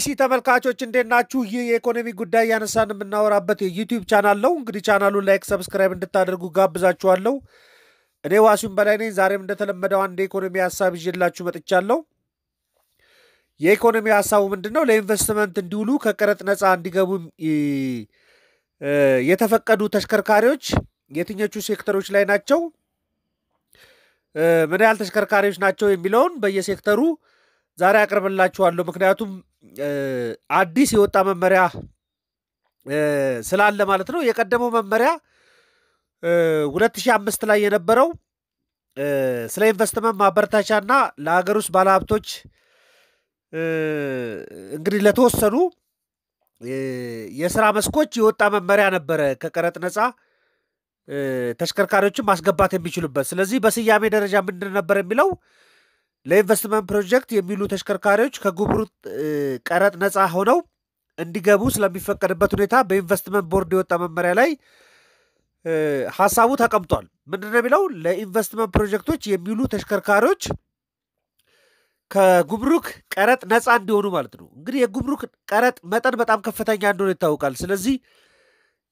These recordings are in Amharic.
እሺ ተመልካቾች እንዴት ናችሁ? ይህ የኢኮኖሚ ጉዳይ ያነሳን የምናወራበት የዩቲዩብ ቻናል ነው። እንግዲህ ቻናሉን ላይክ፣ ሰብስክራይብ እንድታደርጉ ጋብዛችኋለሁ። እኔ ዋሲሁን በላይ ነኝ። ዛሬም እንደተለመደው አንድ የኢኮኖሚ ሀሳብ ይዤላችሁ መጥቻለሁ። የኢኮኖሚ ሀሳቡ ምንድን ነው? ለኢንቨስትመንት እንዲውሉ ከቀረጥ ነፃ እንዲገቡ የተፈቀዱ ተሽከርካሪዎች የትኞቹ ሴክተሮች ላይ ናቸው፣ ምን ያህል ተሽከርካሪዎች ናቸው የሚለውን በየሴክተሩ ዛሬ አቅርብላችኋለሁ። ምክንያቱም አዲስ የወጣ መመሪያ ስላለ ማለት ነው። የቀደመው መመሪያ ሁለት ሺህ አምስት ላይ የነበረው ስለ ኢንቨስትመንት ማበረታቻና ለሀገር ውስጥ ባለሀብቶች እንግዲህ ለተወሰኑ የስራ መስኮች የወጣ መመሪያ ነበረ ከቀረጥ ነፃ ተሽከርካሪዎችን ማስገባት የሚችሉበት። ስለዚህ በስያሜ ደረጃ ምንድን ነበር የሚለው ለኢንቨስትመንት ፕሮጀክት የሚሉ ተሽከርካሪዎች ከጉምሩክ ቀረጥ ነፃ ሆነው እንዲገቡ ስለሚፈቀድበት ሁኔታ በኢንቨስትመንት ቦርድ የወጣ መመሪያ ላይ ሀሳቡ ተቀምጧል። ምንድነው የሚለው? ለኢንቨስትመንት ፕሮጀክቶች የሚሉ ተሽከርካሪዎች ከጉምሩክ ቀረጥ ነፃ እንዲሆኑ ማለት ነው። እንግዲህ የጉምሩክ ቀረጥ መጠን በጣም ከፍተኛ እንደሆነ ይታወቃል። ስለዚህ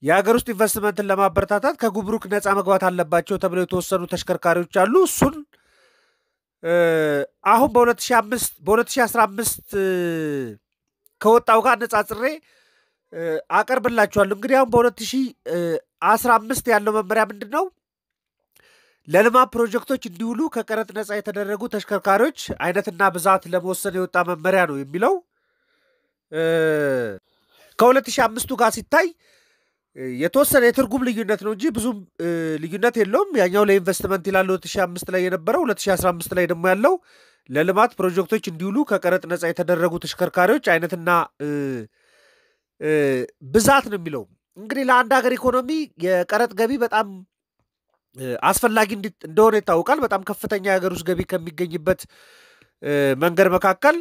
የሀገር ውስጥ ኢንቨስትመንትን ለማበረታታት ከጉምሩክ ነፃ መግባት አለባቸው ተብለው የተወሰኑ ተሽከርካሪዎች አሉ። እሱን አሁን በ በ2015 ከወጣው ጋር አነጻጽሬ አቀርብላችኋለሁ። እንግዲህ አሁን በ2015 ያለው መመሪያ ምንድን ነው? ለልማት ፕሮጀክቶች እንዲውሉ ከቀረጥ ነፃ የተደረጉ ተሽከርካሪዎች አይነትና ብዛት ለመወሰን የወጣ መመሪያ ነው የሚለው ከ2005ቱ ጋር ሲታይ የተወሰነ የትርጉም ልዩነት ነው እንጂ ብዙም ልዩነት የለውም። ያኛው ለኢንቨስትመንት ይላል 2005 ላይ የነበረው 2015 ላይ ደግሞ ያለው ለልማት ፕሮጀክቶች እንዲውሉ ከቀረጥ ነፃ የተደረጉ ተሽከርካሪዎች አይነትና ብዛት ነው የሚለው። እንግዲህ ለአንድ ሀገር ኢኮኖሚ የቀረጥ ገቢ በጣም አስፈላጊ እንደሆነ ይታወቃል። በጣም ከፍተኛ የሀገር ውስጥ ገቢ ከሚገኝበት መንገድ መካከል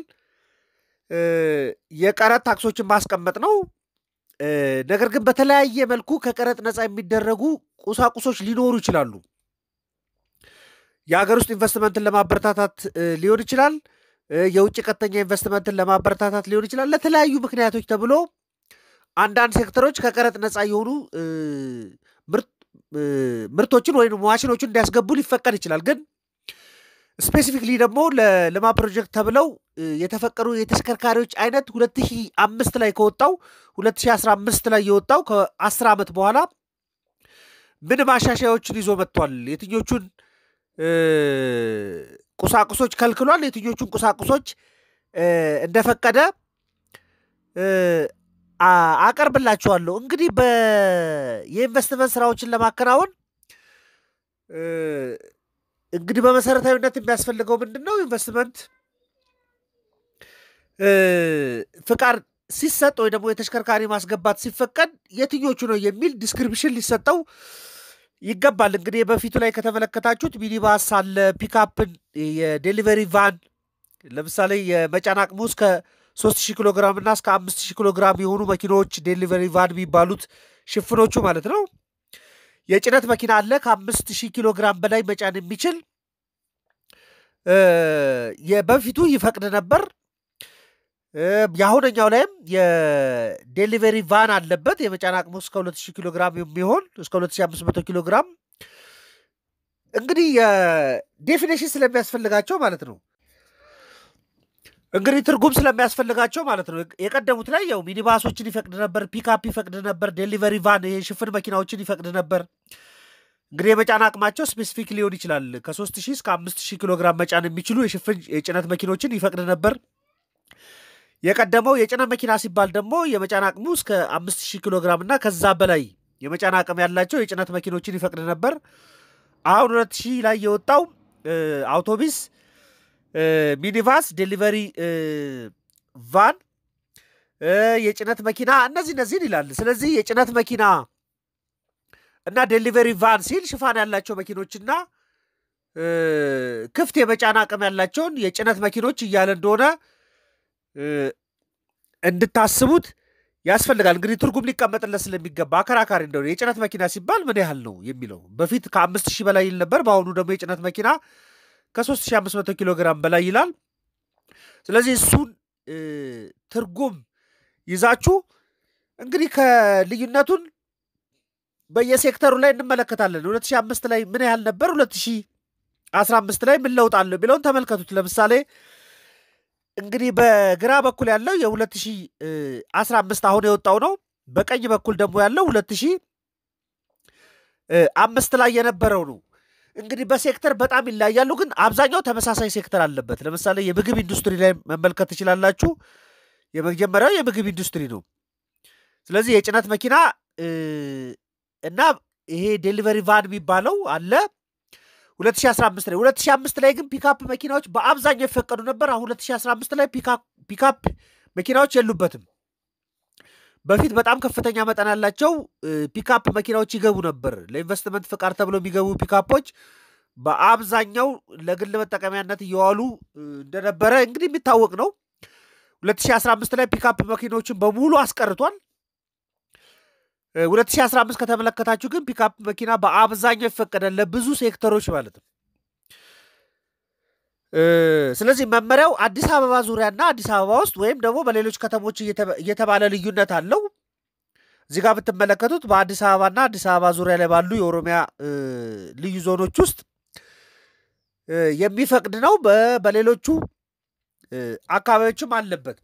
የቀረጥ ታክሶችን ማስቀመጥ ነው። ነገር ግን በተለያየ መልኩ ከቀረጥ ነፃ የሚደረጉ ቁሳቁሶች ሊኖሩ ይችላሉ። የሀገር ውስጥ ኢንቨስትመንትን ለማበረታታት ሊሆን ይችላል። የውጭ ቀጥተኛ ኢንቨስትመንትን ለማበረታታት ሊሆን ይችላል። ለተለያዩ ምክንያቶች ተብሎ አንዳንድ ሴክተሮች ከቀረጥ ነፃ የሆኑ ምርቶችን ወይም ማሽኖችን እንዲያስገቡ ሊፈቀድ ይችላል። ግን ስፔሲፊክሊ ደግሞ ለልማ ፕሮጀክት ተብለው የተፈቀዱ የተሽከርካሪዎች አይነት 2005 ላይ ከወጣው 2015 ላይ የወጣው ከ10 ዓመት በኋላ ምን ማሻሻያዎችን ይዞ መጥቷል? የትኞቹን ቁሳቁሶች ከልክሏል? የትኞቹን ቁሳቁሶች እንደፈቀደ አቀርብላችኋለሁ። እንግዲህ የኢንቨስትመንት ስራዎችን ለማከናወን እንግዲህ በመሰረታዊነት የሚያስፈልገው ምንድን ነው? ኢንቨስትመንት ፍቃድ ሲሰጥ ወይ ደግሞ የተሽከርካሪ ማስገባት ሲፈቀድ የትኞቹ ነው የሚል ዲስክሪፕሽን ሊሰጠው ይገባል። እንግዲህ በፊቱ ላይ ከተመለከታችሁት ሚኒባስ አለ፣ ፒካፕን፣ የዴሊቨሪ ቫን ለምሳሌ የመጫን አቅሙ እስከ 3000 ኪሎ ግራም እና እስከ 5000 ኪሎ ግራም የሆኑ መኪናዎች ዴሊቨሪ ቫን የሚባሉት ሽፍኖቹ ማለት ነው። የጭነት መኪና አለ ከአምስት ሺህ ኪሎ ግራም በላይ መጫን የሚችል በፊቱ ይፈቅድ ነበር። የአሁነኛው ላይም የዴሊቨሪ ቫን አለበት የመጫን አቅሙ እስከ 2000 ኪሎ ግራም የሚሆን እስከ 2500 ኪሎ ግራም እንግዲህ የዴፊኔሽን ስለሚያስፈልጋቸው ማለት ነው እንግዲህ ትርጉም ስለሚያስፈልጋቸው ማለት ነው። የቀደሙት ላይ ያው ሚኒባሶችን ይፈቅድ ነበር፣ ፒካፕ ይፈቅድ ነበር፣ ዴሊቨሪ ቫን የሽፍን መኪናዎችን ይፈቅድ ነበር። እንግዲህ የመጫን አቅማቸው ስፔሲፊክ ሊሆን ይችላል። ከ ሺህ እስከ አምስት ኪሎ ግራም መጫን የሚችሉ የሽፍን የጭነት መኪኖችን ይፈቅድ ነበር። የቀደመው የጭነት መኪና ሲባል ደግሞ የመጫን አቅሙ እስከ አምስት ኪሎ ግራም እና ከዛ በላይ የመጫን አቅም ያላቸው የጭነት መኪኖችን ይፈቅድ ነበር። አሁን ሁለት ላይ የወጣው አውቶቢስ ሚኒቫስ፣ ዴሊቨሪ ቫን፣ የጭነት መኪና እነዚህ እነዚህን ይላል። ስለዚህ የጭነት መኪና እና ዴሊቨሪ ቫን ሲል ሽፋን ያላቸው መኪኖችና ክፍት የመጫን አቅም ያላቸውን የጭነት መኪኖች እያለ እንደሆነ እንድታስቡት ያስፈልጋል። እንግዲህ ትርጉም ሊቀመጥለት ስለሚገባ አከራካሪ እንደሆነ የጭነት መኪና ሲባል ምን ያህል ነው የሚለው በፊት ከአምስት ሺህ በላይ ይል ነበር። በአሁኑ ደግሞ የጭነት መኪና ከ3500 ኪሎ ግራም በላይ ይላል። ስለዚህ እሱን ትርጉም ይዛችሁ እንግዲህ ከልዩነቱን በየሴክተሩ ላይ እንመለከታለን። 2005 ላይ ምን ያህል ነበር፣ 2015 ላይ ምን ለውጥ አለው የሚለውን ተመልከቱት። ለምሳሌ እንግዲህ በግራ በኩል ያለው የ2015 አሁን የወጣው ነው። በቀኝ በኩል ደግሞ ያለው 2005 ላይ የነበረው ነው። እንግዲህ በሴክተር በጣም ይለያሉ፣ ግን አብዛኛው ተመሳሳይ ሴክተር አለበት። ለምሳሌ የምግብ ኢንዱስትሪ ላይ መመልከት ትችላላችሁ። የመጀመሪያው የምግብ ኢንዱስትሪ ነው። ስለዚህ የጭነት መኪና እና ይሄ ዴሊቨሪ ቫን የሚባለው አለ 2015 ላይ 2005 ላይ ግን ፒካፕ መኪናዎች በአብዛኛው ይፈቀዱ ነበር። አሁን 2015 ላይ ፒካፕ መኪናዎች የሉበትም። በፊት በጣም ከፍተኛ መጠን ያላቸው ፒካፕ መኪናዎች ይገቡ ነበር። ለኢንቨስትመንት ፍቃድ ተብሎ የሚገቡ ፒካፖች በአብዛኛው ለግል መጠቀሚያነት እየዋሉ እንደነበረ እንግዲህ የሚታወቅ ነው። 2015 ላይ ፒካፕ መኪናዎችን በሙሉ አስቀርቷል። 2015 ከተመለከታችሁ ግን ፒካፕ መኪና በአብዛኛው ይፈቀዳል ለብዙ ሴክተሮች ማለት ነው። ስለዚህ መመሪያው አዲስ አበባ ዙሪያና አዲስ አበባ ውስጥ ወይም ደግሞ በሌሎች ከተሞች እየተባለ ልዩነት አለው። እዚህ ጋር ብትመለከቱት በአዲስ አበባና አዲስ አበባ ዙሪያ ላይ ባሉ የኦሮሚያ ልዩ ዞኖች ውስጥ የሚፈቅድ ነው። በሌሎቹ አካባቢዎችም አለበት።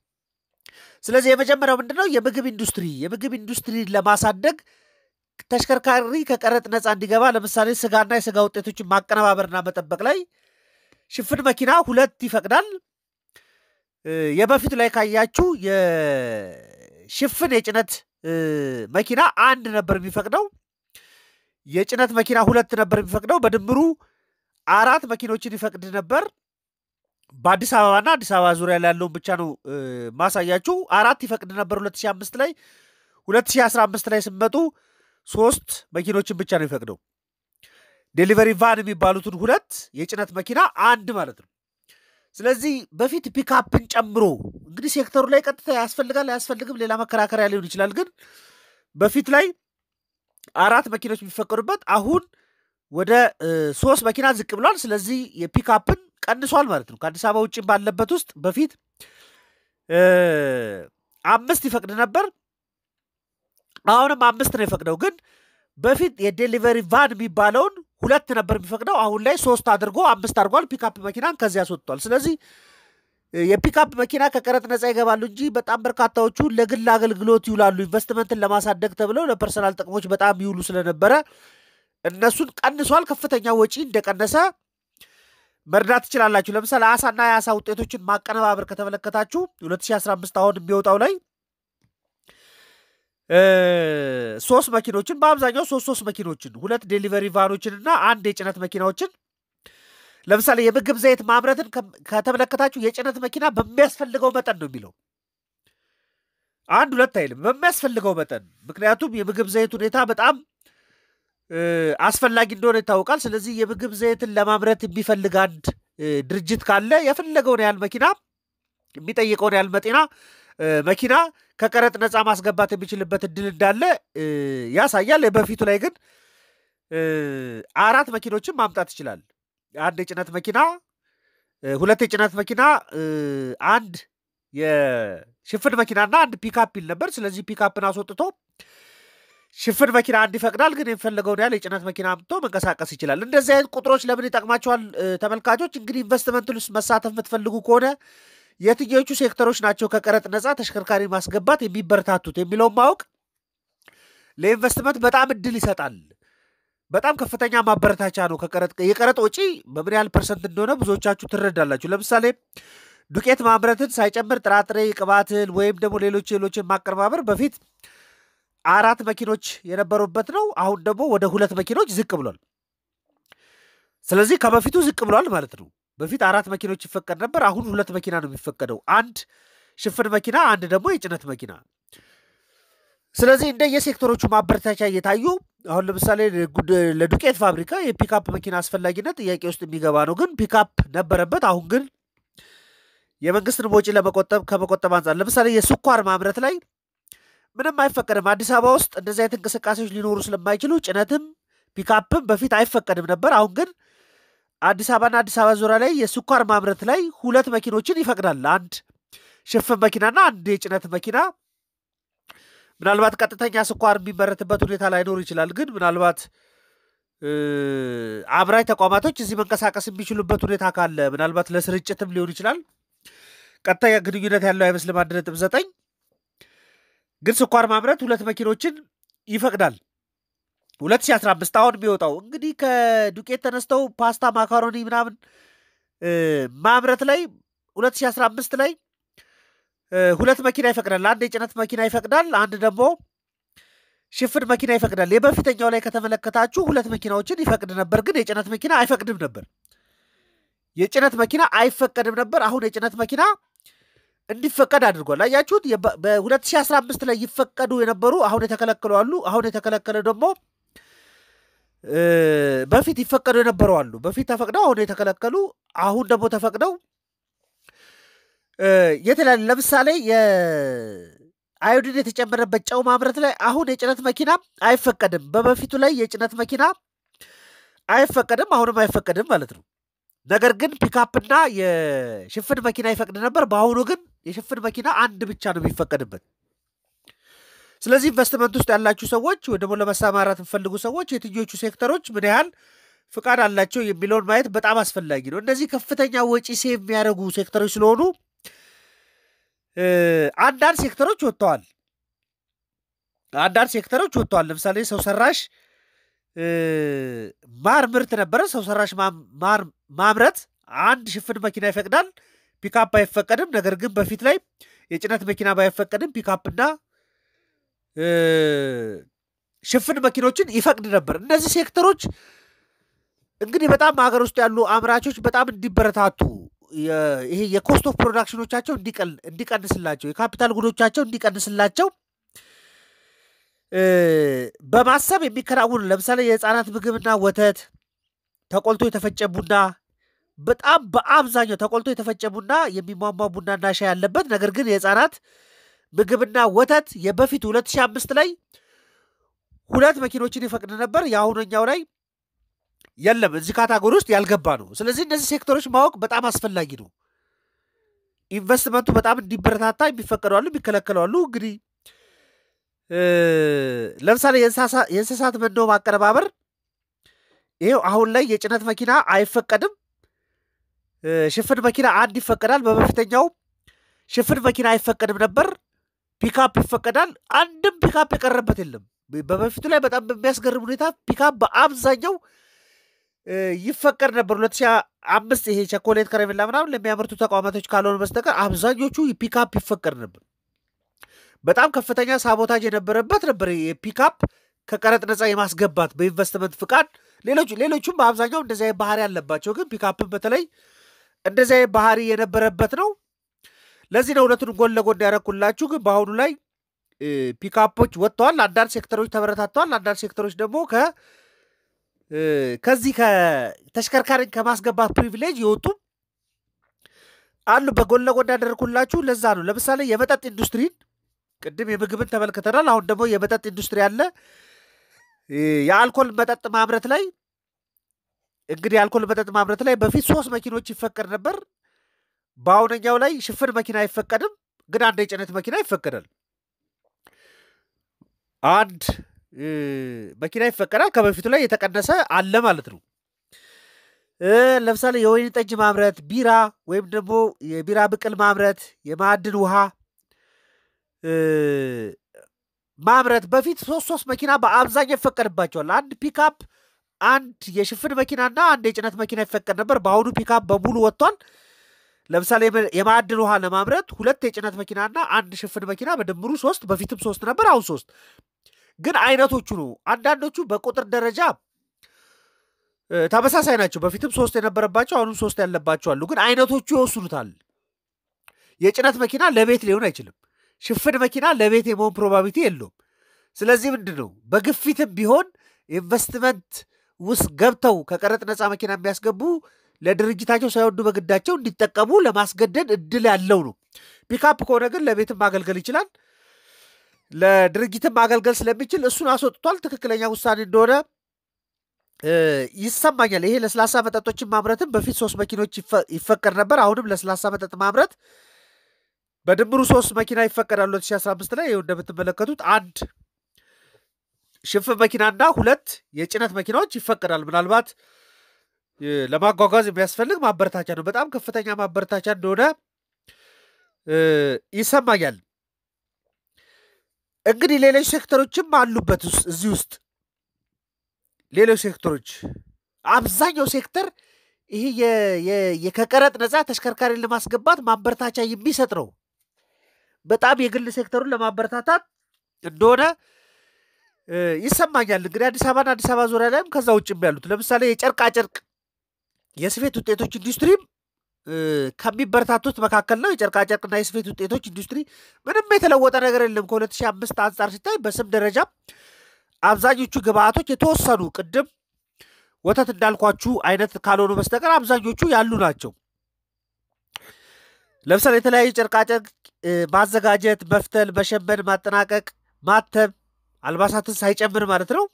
ስለዚህ የመጀመሪያው ምንድነው? የምግብ ኢንዱስትሪ የምግብ ኢንዱስትሪ ለማሳደግ ተሽከርካሪ ከቀረጥ ነፃ እንዲገባ ለምሳሌ ስጋና የስጋ ውጤቶችን ማቀነባበርና መጠበቅ ላይ ሽፍን መኪና ሁለት ይፈቅዳል። የበፊቱ ላይ ካያችሁ የሽፍን የጭነት መኪና አንድ ነበር የሚፈቅደው። የጭነት መኪና ሁለት ነበር የሚፈቅደው። በድምሩ አራት መኪኖችን ይፈቅድ ነበር። በአዲስ አበባና አዲስ አበባ ዙሪያ ላይ ያለውን ብቻ ነው ማሳያችሁ። አራት ይፈቅድ ነበር 2005 ላይ 2015 ላይ ስመጡ ሶስት መኪኖችን ብቻ ነው ይፈቅደው። ዴሊቨሪ ቫን የሚባሉትን ሁለት የጭነት መኪና አንድ ማለት ነው። ስለዚህ በፊት ፒካፕን ጨምሮ እንግዲህ ሴክተሩ ላይ ቀጥታ ያስፈልጋል አያስፈልግም፣ ሌላ መከራከሪያ ሊሆን ይችላል። ግን በፊት ላይ አራት መኪኖች የሚፈቀዱበት አሁን ወደ ሶስት መኪና ዝቅ ብሏል። ስለዚህ የፒካፕን ቀንሷል ማለት ነው። ከአዲስ አበባ ውጭ ባለበት ውስጥ በፊት አምስት ይፈቅድ ነበር። አሁንም አምስት ነው የፈቅደው። ግን በፊት የዴሊቨሪ ቫን የሚባለውን ሁለት ነበር የሚፈቅደው። አሁን ላይ ሶስት አድርጎ አምስት አድርጓል። ፒካፕ መኪናን ከዚህ ያስወጥቷል። ስለዚህ የፒካፕ መኪና ከቀረጥ ነጻ ይገባሉ እንጂ በጣም በርካታዎቹ ለግል አገልግሎት ይውላሉ። ኢንቨስትመንትን ለማሳደግ ተብለው ለፐርሰናል ጥቅሞች በጣም ይውሉ ስለነበረ እነሱን ቀንሷል። ከፍተኛ ወጪ እንደቀነሰ መርዳት ትችላላችሁ። ለምሳሌ አሳና የአሳ ውጤቶችን ማቀነባበር ከተመለከታችሁ 2015 አሁን የሚወጣው ላይ ሶስት መኪኖችን በአብዛኛው ሶስት ሶስት መኪኖችን ሁለት ዴሊቨሪ ቫኖችን እና አንድ የጭነት መኪናዎችን ለምሳሌ የምግብ ዘይት ማምረትን ከተመለከታችሁ የጭነት መኪና በሚያስፈልገው መጠን ነው የሚለው። አንድ ሁለት አይልም፣ በሚያስፈልገው መጠን። ምክንያቱም የምግብ ዘይት ሁኔታ በጣም አስፈላጊ እንደሆነ ይታወቃል። ስለዚህ የምግብ ዘይትን ለማምረት የሚፈልግ አንድ ድርጅት ካለ የፈለገውን ያህል መኪና የሚጠይቀውን ያህል መጤና መኪና ከቀረጥ ነፃ ማስገባት የሚችልበት እድል እንዳለ ያሳያል። በፊቱ ላይ ግን አራት መኪኖችን ማምጣት ይችላል። አንድ የጭነት መኪና፣ ሁለት የጭነት መኪና፣ አንድ የሽፍን መኪናና አንድ ፒካፕ ይል ነበር። ስለዚህ ፒካፕን አስወጥቶ ሽፍን መኪና አንድ ይፈቅዳል። ግን የሚፈለገውን ያህል የጭነት መኪና አምጥቶ መንቀሳቀስ ይችላል። እንደዚህ አይነት ቁጥሮች ለምን ይጠቅማቸዋል? ተመልካቾች እንግዲህ ኢንቨስትመንት ውስጥ መሳተፍ የምትፈልጉ ከሆነ የትኞቹ ሴክተሮች ናቸው ከቀረጥ ነፃ ተሽከርካሪ ማስገባት የሚበረታቱት የሚለውን ማወቅ ለኢንቨስትመንት በጣም እድል ይሰጣል። በጣም ከፍተኛ ማበረታቻ ነው። ከቀረጥ የቀረጥ ወጪ በምን ያህል ፐርሰንት እንደሆነ ብዙዎቻችሁ ትረዳላችሁ። ለምሳሌ ዱቄት ማምረትን ሳይጨምር ጥራጥሬ ቅባትን፣ ወይም ደግሞ ሌሎች ሌሎችን ማቀነባበር በፊት አራት መኪኖች የነበሩበት ነው። አሁን ደግሞ ወደ ሁለት መኪኖች ዝቅ ብሏል። ስለዚህ ከበፊቱ ዝቅ ብሏል ማለት ነው። በፊት አራት መኪኖች ይፈቀድ ነበር። አሁን ሁለት መኪና ነው የሚፈቀደው፣ አንድ ሽፍን መኪና፣ አንድ ደግሞ የጭነት መኪና። ስለዚህ እንደየሴክተሮቹ ማበረታቻ እየታዩ አሁን ለምሳሌ ለዱቄት ፋብሪካ የፒካፕ መኪና አስፈላጊነት ጥያቄ ውስጥ የሚገባ ነው። ግን ፒካፕ ነበረበት። አሁን ግን የመንግስትን ወጪ ለመቆጠብ ከመቆጠብ አንጻር ለምሳሌ የስኳር ማምረት ላይ ምንም አይፈቀድም። አዲስ አበባ ውስጥ እንደዚህ አይነት እንቅስቃሴዎች ሊኖሩ ስለማይችሉ ጭነትም ፒካፕም በፊት አይፈቀድም ነበር። አሁን ግን አዲስ አበባና አዲስ አበባ ዙሪያ ላይ የስኳር ማምረት ላይ ሁለት መኪኖችን ይፈቅዳል። አንድ ሽፍን መኪናና አንድ የጭነት መኪና። ምናልባት ቀጥተኛ ስኳር የሚመረትበት ሁኔታ ላይኖር ይችላል። ግን ምናልባት አምራች ተቋማቶች እዚህ መንቀሳቀስ የሚችሉበት ሁኔታ ካለ ምናልባት ለስርጭትም ሊሆን ይችላል። ቀጥተኛ ግንኙነት ያለው አይመስልም። አንድ ነጥብ ዘጠኝ ግን ስኳር ማምረት ሁለት መኪኖችን ይፈቅዳል። 2015 አሁን የሚወጣው እንግዲህ ከዱቄት ተነስተው ፓስታ፣ ማካሮኒ ምናምን ማምረት ላይ 2015 ላይ ሁለት መኪና ይፈቅዳል። አንድ የጭነት መኪና ይፈቅዳል፣ አንድ ደግሞ ሽፍን መኪና ይፈቅዳል። የበፊተኛው ላይ ከተመለከታችሁ ሁለት መኪናዎችን ይፈቅድ ነበር፣ ግን የጭነት መኪና አይፈቅድም ነበር። የጭነት መኪና አይፈቀድም ነበር። አሁን የጭነት መኪና እንዲፈቀድ አድርጓል። አያችሁት? በ2015 ላይ ይፈቀዱ የነበሩ አሁን የተከለከሉ አሉ። አሁን የተከለከለ ደግሞ በፊት ይፈቀዱ የነበሩ አሉ። በፊት ተፈቅደው አሁን የተከለከሉ አሁን ደግሞ ተፈቅደው የተለያዩ ለምሳሌ የአዮዲን የተጨመረበት ጨው ማምረት ላይ አሁን የጭነት መኪና አይፈቀድም። በበፊቱ ላይ የጭነት መኪና አይፈቀድም፣ አሁንም አይፈቀድም ማለት ነው። ነገር ግን ፒካፕና የሽፍን መኪና ይፈቅድ ነበር። በአሁኑ ግን የሽፍን መኪና አንድ ብቻ ነው የሚፈቀድበት። ስለዚህ ኢንቨስትመንት ውስጥ ያላችሁ ሰዎች ወይ ደግሞ ለመሰማራት የምፈልጉ ሰዎች የትኞቹ ሴክተሮች ምን ያህል ፍቃድ አላቸው የሚለውን ማየት በጣም አስፈላጊ ነው። እነዚህ ከፍተኛ ወጪ ሴ የሚያደርጉ ሴክተሮች ስለሆኑ አንዳንድ ሴክተሮች ወጥተዋል። አንዳንድ ሴክተሮች ወጥተዋል። ለምሳሌ ሰው ሰራሽ ማር ምርት ነበረ። ሰው ሰራሽ ማር ማምረት አንድ ሽፍን መኪና ይፈቅዳል፣ ፒካፕ አይፈቀድም። ነገር ግን በፊት ላይ የጭነት መኪና ባይፈቀድም ፒካፕና ሽፍን መኪኖችን ይፈቅድ ነበር። እነዚህ ሴክተሮች እንግዲህ በጣም ሀገር ውስጥ ያሉ አምራቾች በጣም እንዲበረታቱ ይሄ የኮስት ኦፍ ፕሮዳክሽኖቻቸው እንዲቀንስላቸው የካፒታል ጉዶቻቸው እንዲቀንስላቸው በማሰብ የሚከናወኑ ለምሳሌ የህፃናት ምግብና ወተት፣ ተቆልቶ የተፈጨ ቡና በጣም በአብዛኛው ተቆልቶ የተፈጨ ቡና የሚሟሟ ቡናና ሻይ ያለበት ነገር ግን የህፃናት ምግብና ወተት የበፊት 2005 ላይ ሁለት መኪኖችን ይፈቅድ ነበር። የአሁነኛው ላይ የለም። እዚህ ካታጎሪ ውስጥ ያልገባ ነው። ስለዚህ እነዚህ ሴክተሮች ማወቅ በጣም አስፈላጊ ነው። ኢንቨስትመንቱ በጣም እንዲበረታታ የሚፈቀደዋሉ፣ የሚከለከለዋሉ። እንግዲህ ለምሳሌ የእንስሳት መኖ ማቀነባበር ይሄው አሁን ላይ የጭነት መኪና አይፈቀድም። ሽፍን መኪና አንድ ይፈቀዳል። በበፊተኛው ሽፍን መኪና አይፈቀድም ነበር። ፒካፕ ይፈቀዳል። አንድም ፒካፕ የቀረበት የለም። በበፊቱ ላይ በጣም በሚያስገርም ሁኔታ ፒካፕ በአብዛኛው ይፈቀድ ነበር። ሁለት ሺህ አምስት ይሄ ቸኮሌት ከረሜላ ምናምን ለሚያመርቱ ተቋማቶች ካልሆነ በስተቀር አብዛኞቹ ፒካፕ ይፈቀድ ነበር። በጣም ከፍተኛ ሳቦታጅ የነበረበት ነበር። የፒካፕ ከቀረጥ ነፃ የማስገባት በኢንቨስትመንት ፍቃድ፣ ሌሎቹም በአብዛኛው እንደዚ ባህሪ ያለባቸው ግን ፒካፕን በተለይ እንደዚ ባህሪ የነበረበት ነው። ለዚህ ነው ሁለቱን ጎን ለጎን ያደረኩላችሁ። ግን በአሁኑ ላይ ፒካፖች ወጥተዋል። አንዳንድ ሴክተሮች ተበረታተዋል። አንዳንድ ሴክተሮች ደግሞ ከ ከዚህ ተሽከርካሪን ከማስገባት ፕሪቪሌጅ የወጡ አሉ። በጎን ለጎን ያደረኩላችሁ ለዛ ነው። ለምሳሌ የመጠጥ ኢንዱስትሪን ቅድም የምግብን ተመልክተናል። አሁን ደግሞ የመጠጥ ኢንዱስትሪ አለ። የአልኮል መጠጥ ማምረት ላይ እንግዲህ የአልኮል መጠጥ ማምረት ላይ በፊት ሶስት መኪኖች ይፈቀድ ነበር። በአሁነኛው ላይ ሽፍን መኪና አይፈቀድም፣ ግን አንድ የጭነት መኪና ይፈቀዳል። አንድ መኪና ይፈቀዳል። ከበፊቱ ላይ የተቀነሰ አለ ማለት ነው። ለምሳሌ የወይን ጠጅ ማምረት፣ ቢራ ወይም ደግሞ የቢራ ብቅል ማምረት፣ የማዕድን ውሃ ማምረት በፊት ሶስት ሶስት መኪና በአብዛኛው ይፈቀድባቸዋል። አንድ ፒካፕ፣ አንድ የሽፍን መኪናና አንድ የጭነት መኪና ይፈቀድ ነበር። በአሁኑ ፒካፕ በሙሉ ወጥቷል። ለምሳሌ የማዕድን ውሃ ለማምረት ሁለት የጭነት መኪናና አንድ ሽፍን መኪና በድምሩ ሶስት፣ በፊትም ሶስት ነበር፣ አሁን ሶስት። ግን አይነቶቹ ነው። አንዳንዶቹ በቁጥር ደረጃ ተመሳሳይ ናቸው። በፊትም ሶስት የነበረባቸው አሁንም ሶስት ያለባቸው አሉ። ግን አይነቶቹ ይወስኑታል። የጭነት መኪና ለቤት ሊሆን አይችልም። ሽፍን መኪና ለቤት የመሆን ፕሮባቢቲ የለውም። ስለዚህ ምንድን ነው በግፊትም ቢሆን ኢንቨስትመንት ውስጥ ገብተው ከቀረጥ ነፃ መኪና የሚያስገቡ ለድርጅታቸው ሳይወዱ በግዳቸው እንዲጠቀሙ ለማስገደድ እድል ያለው ነው። ፒካፕ ከሆነ ግን ለቤትም ማገልገል ይችላል፣ ለድርጅትም ማገልገል ስለሚችል እሱን አስወጥቷል። ትክክለኛ ውሳኔ እንደሆነ ይሰማኛል። ይሄ ለስላሳ መጠጦችን ማምረትም በፊት ሶስት መኪኖች ይፈቀድ ነበር። አሁንም ለስላሳ መጠጥ ማምረት በድምሩ ሶስት መኪና ይፈቀዳል። 2015 ላይ ይኸው እንደምትመለከቱት አንድ ሽፍን መኪናና ሁለት የጭነት መኪናዎች ይፈቀዳል ምናልባት ለማጓጓዝ የሚያስፈልግ ማበረታቻ ነው። በጣም ከፍተኛ ማበረታቻ እንደሆነ ይሰማኛል። እንግዲህ ሌሎች ሴክተሮችም አሉበት እዚህ ውስጥ ሌሎች ሴክተሮች አብዛኛው ሴክተር ይሄ ከቀረጥ ነፃ ተሽከርካሪን ለማስገባት ማበረታቻ የሚሰጥ ነው። በጣም የግል ሴክተሩን ለማበረታታት እንደሆነ ይሰማኛል። እንግዲህ አዲስ አበባና አዲስ አበባ ዙሪያ ላይም ከዛ ውጭም ያሉት ለምሳሌ የጨርቃ ጨርቅ የስፌት ውጤቶች ኢንዱስትሪም ከሚበረታቱት መካከል ነው። የጨርቃጨርቅና የስፌት ውጤቶች ኢንዱስትሪ ምንም የተለወጠ ነገር የለም። ከ2005 አንጻር ሲታይ በስም ደረጃ አብዛኞቹ ግብአቶች የተወሰኑ ቅድም ወተት እንዳልኳችሁ አይነት ካልሆኑ በስተቀር አብዛኞቹ ያሉ ናቸው። ለምሳሌ የተለያዩ ጨርቃጨርቅ ማዘጋጀት፣ መፍተል፣ መሸመን፣ ማጠናቀቅ፣ ማተም አልባሳትን ሳይጨምር ማለት ነው።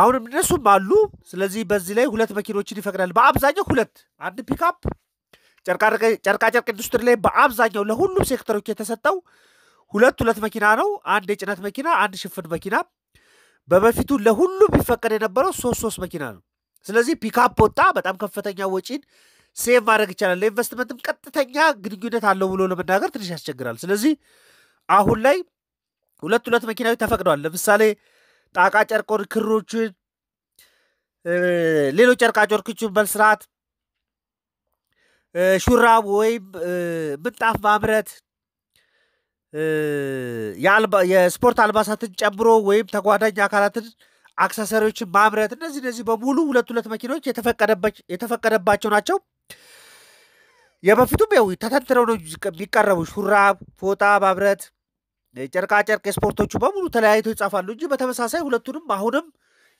አሁንም እነሱም አሉ። ስለዚህ በዚህ ላይ ሁለት መኪኖችን ይፈቅዳል። በአብዛኛው ሁለት፣ አንድ ፒካፕ ጨርቃጨርቅ ኢንዱስትሪ ላይ በአብዛኛው ለሁሉም ሴክተሮች የተሰጠው ሁለት ሁለት መኪና ነው። አንድ የጭነት መኪና፣ አንድ ሽፍን መኪና። በበፊቱ ለሁሉም ይፈቀድ የነበረው ሶስት ሶስት መኪና ነው። ስለዚህ ፒካፕ ወጣ። በጣም ከፍተኛ ወጪን ሴቭ ማድረግ ይቻላል። ለኢንቨስትመንትም ቀጥተኛ ግንኙነት አለው ብሎ ለመናገር ትንሽ ያስቸግራል። ስለዚህ አሁን ላይ ሁለት ሁለት መኪናዎች ተፈቅደዋል። ለምሳሌ ጣቃ ጨርቆች፣ ክሮችን፣ ሌሎች ጨርቃ ጨርቆችን በመስራት ሹራብ ወይም ምንጣፍ ማምረት የስፖርት አልባሳትን ጨምሮ ወይም ተጓዳኝ አካላትን አክሰሰሪዎችን ማምረት እነዚህ እነዚህ በሙሉ ሁለት ሁለት መኪኖች የተፈቀደባቸው ናቸው። የበፊቱም ያው ተተንትነው ነው የሚቀረቡ ሹራብ፣ ፎጣ ማምረት ጨርቃጨርቅ ስፖርቶቹ በሙሉ ተለያይቶ ይጻፋሉ እንጂ በተመሳሳይ ሁለቱንም አሁንም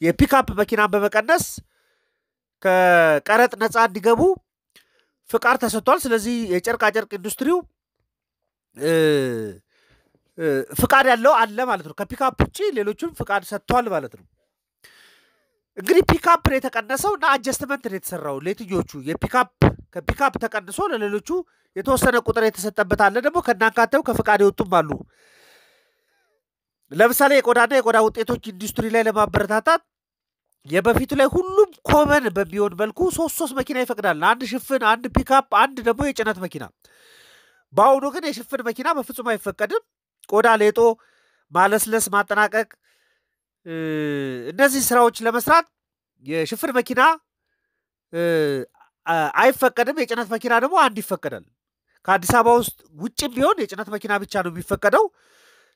የፒክአፕ መኪናን በመቀነስ ከቀረጥ ነፃ እንዲገቡ ፍቃድ ተሰጥቷል። ስለዚህ የጨርቃጨርቅ ኢንዱስትሪው ፍቃድ ያለው አለ ማለት ነው። ከፒካፕ ውጭ ሌሎችም ፍቃድ ሰጥቷል ማለት ነው። እንግዲህ ፒካፕ ነው የተቀነሰው እና አጀስትመንት ነው የተሰራው ለየትኞቹ የፒካፕ ከፒካፕ ተቀንሶ ለሌሎቹ የተወሰነ ቁጥር የተሰጠበት አለ። ደግሞ ከናካቴው ከፍቃድ የወጡም አሉ። ለምሳሌ የቆዳና የቆዳ ውጤቶች ኢንዱስትሪ ላይ ለማበረታታት የበፊቱ ላይ ሁሉም ኮመን በሚሆን መልኩ ሶስት ሶስት መኪና ይፈቅዳል። አንድ ሽፍን፣ አንድ ፒካፕ፣ አንድ ደግሞ የጭነት መኪና። በአሁኑ ግን የሽፍን መኪና በፍጹም አይፈቀድም። ቆዳ ሌጦ ማለስለስ፣ ማጠናቀቅ እነዚህ ስራዎች ለመስራት የሽፍን መኪና አይፈቀድም። የጭነት መኪና ደግሞ አንድ ይፈቀዳል። ከአዲስ አበባ ውስጥ ውጭም ቢሆን የጭነት መኪና ብቻ ነው የሚፈቀደው።